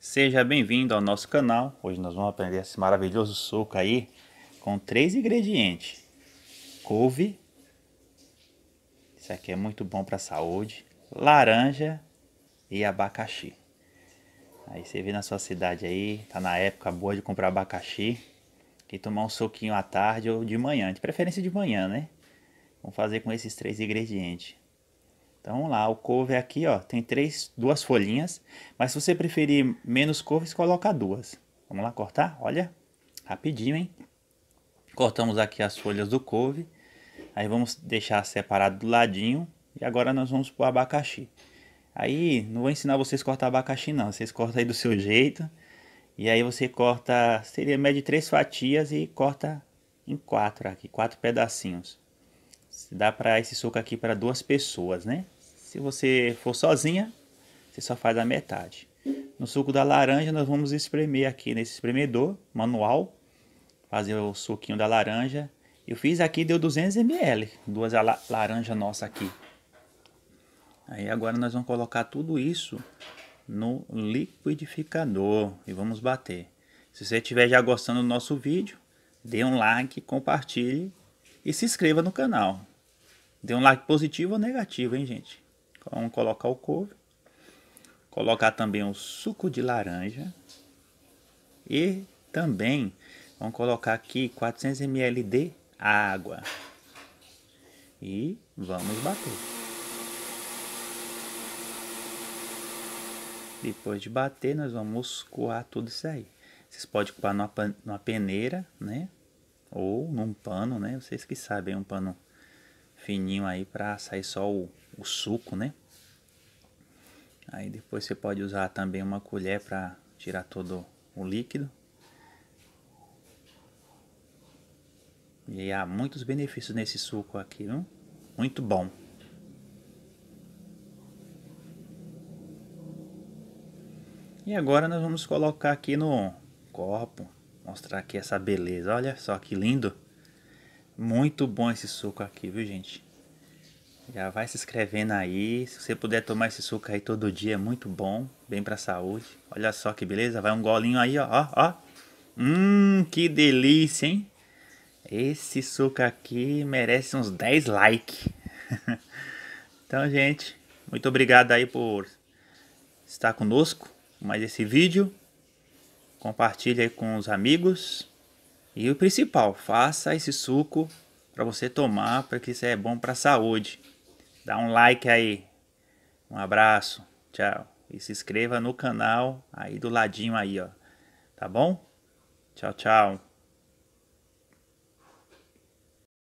Seja bem-vindo ao nosso canal. Hoje nós vamos aprender esse maravilhoso suco aí com três ingredientes: couve, isso aqui é muito bom para a saúde, laranja e abacaxi. Aí você vê na sua cidade aí, tá na época boa de comprar abacaxi e tomar um suquinho à tarde ou de manhã, de preferência de manhã, né? Vamos fazer com esses três ingredientes. Então vamos lá, o couve aqui, ó, tem três, duas folhinhas, mas se você preferir menos couves, coloca duas. Vamos lá cortar? Olha, rapidinho, hein? Cortamos aqui as folhas do couve, aí vamos deixar separado do ladinho, e agora nós vamos pro abacaxi. Aí, não vou ensinar vocês a cortar abacaxi não, vocês cortam aí do seu jeito, e aí você corta, seria mede três fatias e corta em quatro aqui, quatro pedacinhos. Dá para esse suco aqui para duas pessoas, né? Se você for sozinha, você só faz a metade. No suco da laranja, nós vamos espremer aqui nesse espremedor manual, fazer o suquinho da laranja. Eu fiz aqui, deu 200 ml, duas la laranjas nossa aqui. Aí agora nós vamos colocar tudo isso no liquidificador e vamos bater. Se você estiver já gostando do nosso vídeo, dê um like, compartilhe e se inscreva no canal. Dê um like positivo ou negativo, hein, gente? Vamos colocar o couve. Colocar também o suco de laranja. E também vamos colocar aqui 400 ml de água. E vamos bater. Depois de bater, nós vamos coar tudo isso aí. Vocês podem coar numa peneira, né? Ou num pano, né? Vocês que sabem, um pano fininho aí para sair só o, o suco, né? Aí depois você pode usar também uma colher para tirar todo o líquido. E há muitos benefícios nesse suco aqui, viu? Muito bom. E agora nós vamos colocar aqui no copo, mostrar aqui essa beleza. Olha só que lindo. Muito bom esse suco aqui, viu gente? Já vai se inscrevendo aí. Se você puder tomar esse suco aí todo dia, é muito bom. Bem pra saúde. Olha só que beleza. Vai um golinho aí, ó, ó, ó. Hum, que delícia, hein? Esse suco aqui merece uns 10 likes. então, gente, muito obrigado aí por estar conosco mais esse vídeo. Compartilhe aí com os amigos. E o principal, faça esse suco para você tomar, porque isso é bom para a saúde. Dá um like aí. Um abraço. Tchau. E se inscreva no canal aí do ladinho aí, ó. Tá bom? Tchau, tchau.